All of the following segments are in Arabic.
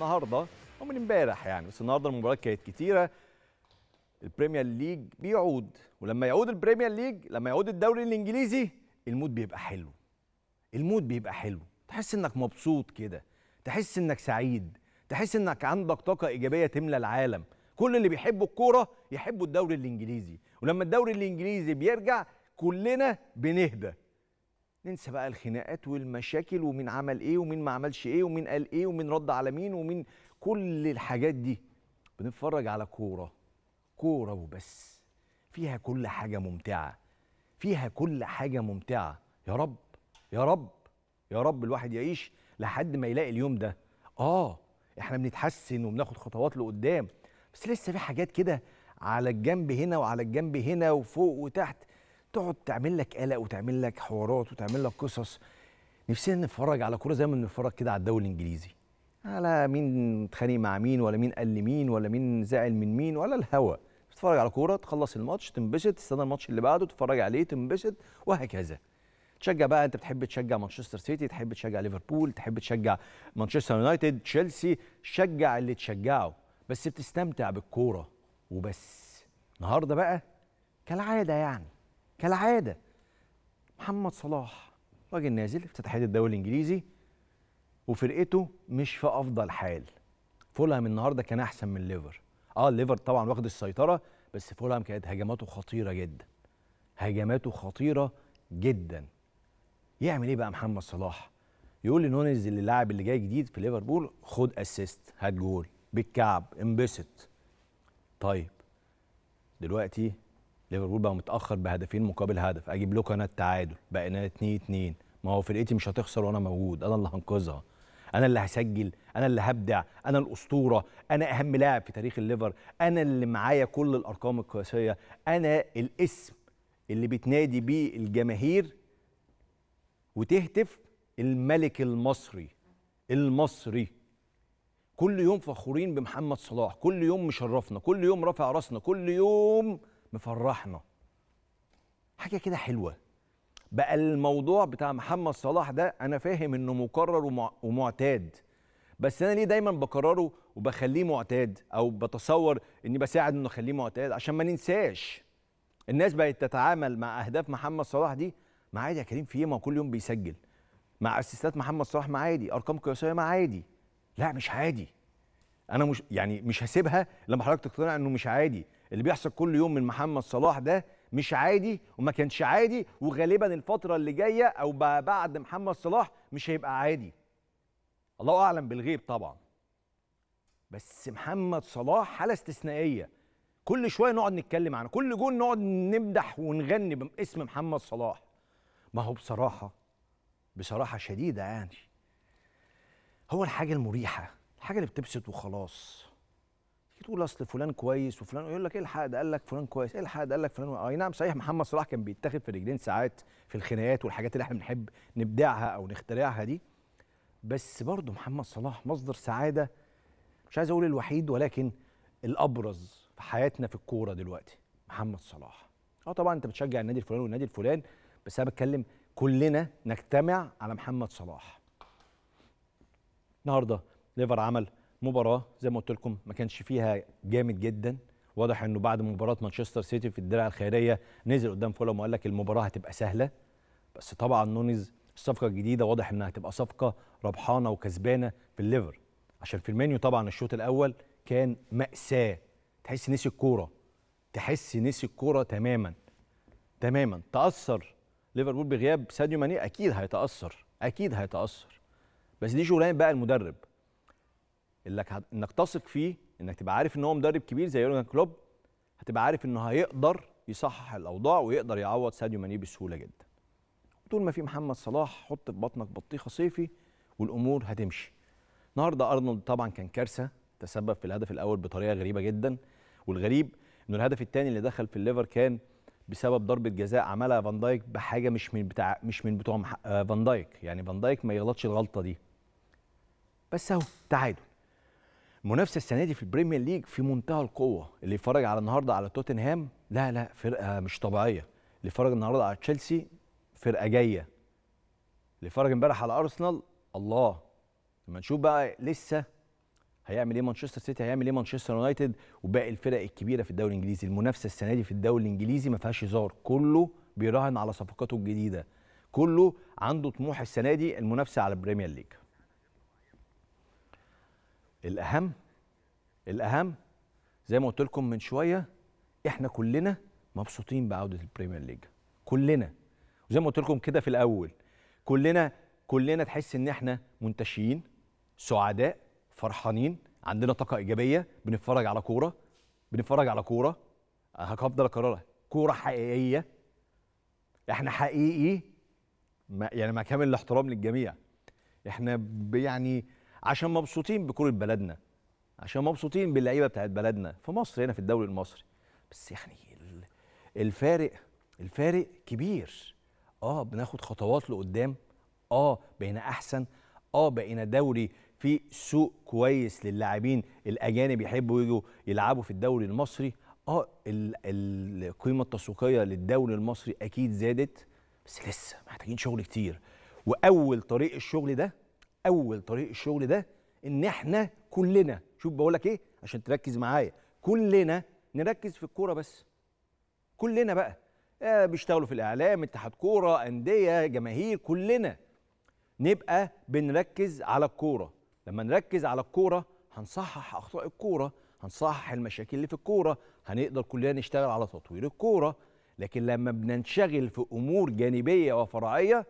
النهارده او من امبارح يعني بس النهارده المباريات كانت كتيره البريمير ليج بيعود ولما يعود البريمير ليج لما يعود الدوري الانجليزي المود بيبقى حلو المود بيبقى حلو تحس انك مبسوط كده تحس انك سعيد تحس انك عندك طاقه ايجابيه تملى العالم كل اللي بيحبوا الكوره يحبوا الدوري الانجليزي ولما الدوري الانجليزي بيرجع كلنا بنهدى ننسى بقى الخناقات والمشاكل ومين عمل ايه ومين ما عملش ايه ومين قال ايه ومين رد على مين ومين كل الحاجات دي بنتفرج على كوره كوره وبس فيها كل حاجه ممتعه فيها كل حاجه ممتعه يا رب يا رب يا رب الواحد يعيش لحد ما يلاقي اليوم ده اه احنا بنتحسن وبناخد خطوات لقدام بس لسه في حاجات كده على الجنب هنا وعلى الجنب هنا وفوق وتحت تقعد تعمل لك قلق وتعمل لك حوارات وتعمل لك قصص نفسنا نتفرج على كوره زي ما بنتفرج كده على الدوري الانجليزي على مين اتخانق مع مين ولا مين قال لمين ولا مين زعل من مين ولا الهوى تتفرج على كوره تخلص الماتش تنبسط تستنى الماتش اللي بعده تتفرج عليه تنبسط وهكذا تشجع بقى انت بتحب تشجع مانشستر سيتي تحب تشجع ليفربول تحب تشجع مانشستر يونايتد تشيلسي شجع اللي تشجعه بس بتستمتع بالكوره وبس النهارده بقى كالعاده يعني كالعاده محمد صلاح راجل نازل في الدوري الانجليزي وفرقته مش في افضل حال فولهام النهارده كان احسن من ليفر اه الليفر طبعا واخد السيطره بس فولهام كانت هجماته خطيره جدا هجماته خطيره جدا يعمل ايه بقى محمد صلاح يقول لنونيز اللي اللاعب اللي جاي جديد في ليفربول خد اسيست هات جول بالكعب انبسط طيب دلوقتي ليفربول بقى متاخر بهدفين مقابل هدف اجيب لكم انا التعادل بقينا 2 2 ما هو فرقتي مش هتخسر وانا موجود انا اللي هنقذها انا اللي هسجل انا اللي هبدع انا الاسطوره انا اهم لاعب في تاريخ الليفر انا اللي معايا كل الارقام القياسيه انا الاسم اللي بتنادي بيه الجماهير وتهتف الملك المصري المصري كل يوم فخورين بمحمد صلاح كل يوم مشرفنا كل يوم رافع راسنا كل يوم مفرحنا حاجه كده حلوه بقى الموضوع بتاع محمد صلاح ده انا فاهم انه مكرر ومعتاد بس انا ليه دايما بكرره وبخليه معتاد او بتصور اني بساعد انه اخليه معتاد عشان ما ننساش الناس بقت تتعامل مع اهداف محمد صلاح دي ما عادي يا كريم في ايه ما كل يوم بيسجل مع اسيستات محمد صلاح ما عادي ارقام قياسيه ما عادي لا مش عادي انا مش يعني مش هسيبها لما حضرتك تقتنع انه مش عادي اللي بيحصل كل يوم من محمد صلاح ده مش عادي وما كانش عادي وغالبا الفتره اللي جايه او بعد محمد صلاح مش هيبقى عادي الله اعلم بالغيب طبعا بس محمد صلاح حاله استثنائيه كل شويه نقعد نتكلم عنه كل جون نقعد نمدح ونغني باسم محمد صلاح ما هو بصراحه بصراحه شديده يعني هو الحاجه المريحه الحاجه اللي بتبسط وخلاص تقول اصل فلان كويس وفلان يقول لك إيه الحق ده قال لك فلان كويس إيه الحق ده قال لك فلان اي نعم صحيح محمد صلاح كان بيتاخد في رجلين ساعات في الخناقات والحاجات اللي احنا بنحب نبدعها او نخترعها دي بس برضه محمد صلاح مصدر سعاده مش عايز اقول الوحيد ولكن الابرز في حياتنا في الكوره دلوقتي محمد صلاح اه طبعا انت بتشجع النادي الفلاني والنادي الفلان بس انا بتكلم كلنا نجتمع على محمد صلاح النهارده ليفر عمل مباراه زي ما قلت لكم ما كانش فيها جامد جدا واضح انه بعد مباراه مانشستر سيتي في الدرع الخيريه نزل قدام فولهام وقال لك المباراه هتبقى سهله بس طبعا نونيز الصفقه الجديده واضح انها هتبقى صفقه ربحانه وكسبانه في الليفر عشان فيرمينيو طبعا الشوط الاول كان ماساه تحس نسي الكوره تحس نسي الكوره تماما تماما تاثر ليفربول بغياب ساديو ماني اكيد هيتاثر اكيد هيتاثر بس دي شغلانه بقى المدرب اللي هت... انك تثق فيه انك تبقى عارف ان هو مدرب كبير زي يورجن كلوب هتبقى عارف انه هيقدر يصحح الاوضاع ويقدر يعوض ساديو ماني بسهوله جدا طول ما في محمد صلاح حط في بطنك بطيخه صيفي والامور هتمشي النهارده ارنولد طبعا كان كارثه تسبب في الهدف الاول بطريقه غريبه جدا والغريب انه الهدف الثاني اللي دخل في الليفر كان بسبب ضربه جزاء عملها فان دايك بحاجه مش من بتاع مش من بتوع آه، فان دايك يعني فان دايك ما يغلطش الغلطه دي بس اهو تعادل المنافسه السنه دي في البريمير ليج في منتهى القوه اللي يتفرج على النهارده على توتنهام لا لا فرقه مش طبيعيه اللي يتفرج النهارده على تشيلسي فرقه جايه اللي يتفرج امبارح على ارسنال الله لما نشوف بقى لسه هيعمل ايه مانشستر سيتي هيعمل ايه مانشستر يونايتد وباقي الفرق الكبيره في الدوري الانجليزي المنافسه السنه دي في الدوري الانجليزي ما فيهاش هزار كله بيراهن على صفقاته الجديده كله عنده طموح السنه دي المنافسه على البريمير ليج الاهم الاهم زي ما قلت لكم من شويه احنا كلنا مبسوطين بعوده البريمير ليج كلنا وزي ما قلت لكم كده في الاول كلنا كلنا تحس ان احنا منتشيين سعداء فرحانين عندنا طاقه ايجابيه بنتفرج على كوره بنتفرج على كوره هفضل اكررها كوره حقيقيه احنا حقيقي ما يعني مع كامل الاحترام للجميع احنا يعني عشان مبسوطين بكره بلدنا عشان مبسوطين باللعيبه بتاعت بلدنا في مصر هنا في الدوري المصري بس يعني الفارق الفارق كبير اه بناخد خطوات لقدام اه بقينا احسن اه بقينا دوري في سوق كويس للاعبين الاجانب يحبوا يجوا يلعبوا في الدوري المصري اه القيمه التسويقيه للدوري المصري اكيد زادت بس لسه محتاجين شغل كتير واول طريق الشغل ده اول طريق الشغل ده ان احنا كلنا شوف بقول لك ايه عشان تركز معايا كلنا نركز في الكوره بس كلنا بقى آه بيشتغلوا في الاعلام اتحاد كوره انديه جماهير كلنا نبقى بنركز على الكوره لما نركز على الكوره هنصحح اخطاء الكوره هنصحح المشاكل اللي في الكوره هنقدر كلنا نشتغل على تطوير الكوره لكن لما بننشغل في امور جانبيه وفرعيه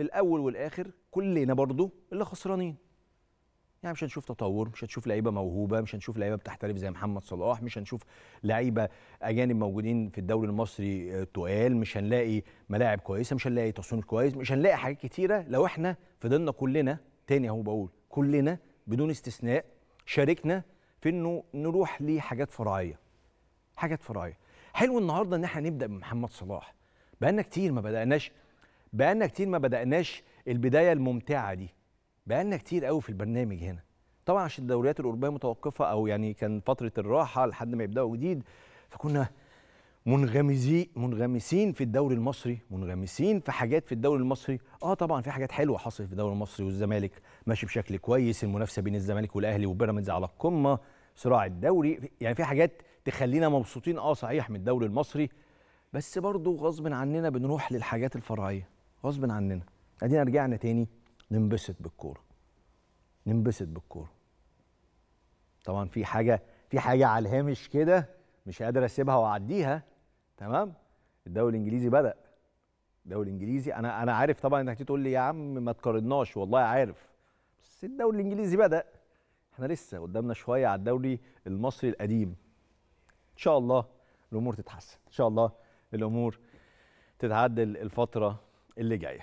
في الاول والاخر كلنا برضو اللي خسرانين يعني مش هنشوف تطور مش هنشوف لعيبه موهوبه مش هنشوف لعيبه بتحترف زي محمد صلاح مش هنشوف لعيبه اجانب موجودين في الدوري المصري آه، تقال مش هنلاقي ملاعب كويسه مش هنلاقي تصميم كويس مش هنلاقي حاجات كتيره لو احنا فضلنا كلنا تاني اهو بقول كلنا بدون استثناء شاركنا في انه نروح لحاجات فرعيه حاجات فرعيه حلو النهارده ان احنا نبدا بمحمد صلاح بقالنا كتير ما بداناش بقالنا كتير ما بدأناش البداية الممتعة دي بقالنا كتير قوي في البرنامج هنا طبعا عشان الدوريات الأوروبية متوقفة أو يعني كان فترة الراحة لحد ما يبدأوا جديد فكنا منغمزين منغمسين في الدوري المصري منغمسين في حاجات في الدوري المصري اه طبعا في حاجات حلوه حصلت في الدوري المصري والزمالك ماشي بشكل كويس المنافسه بين الزمالك والاهلي وبيراميدز على القمه صراع الدوري يعني في حاجات تخلينا مبسوطين اه صحيح من الدوري المصري بس برضه غصب عننا بنروح للحاجات الفرعيه غصب عننا ادينا رجعنا تاني ننبسط بالكوره ننبسط بالكوره طبعا في حاجه في حاجه على الهامش كده مش قادر اسيبها واعديها تمام الدوري الانجليزي بدا الدوري الانجليزي انا انا عارف طبعا انك تقول لي يا عم ما تقارناش والله عارف بس الدوري الانجليزي بدا احنا لسه قدامنا شويه على الدوري المصري القديم ان شاء الله الامور تتحسن ان شاء الله الامور تتعدل الفتره eller gøy.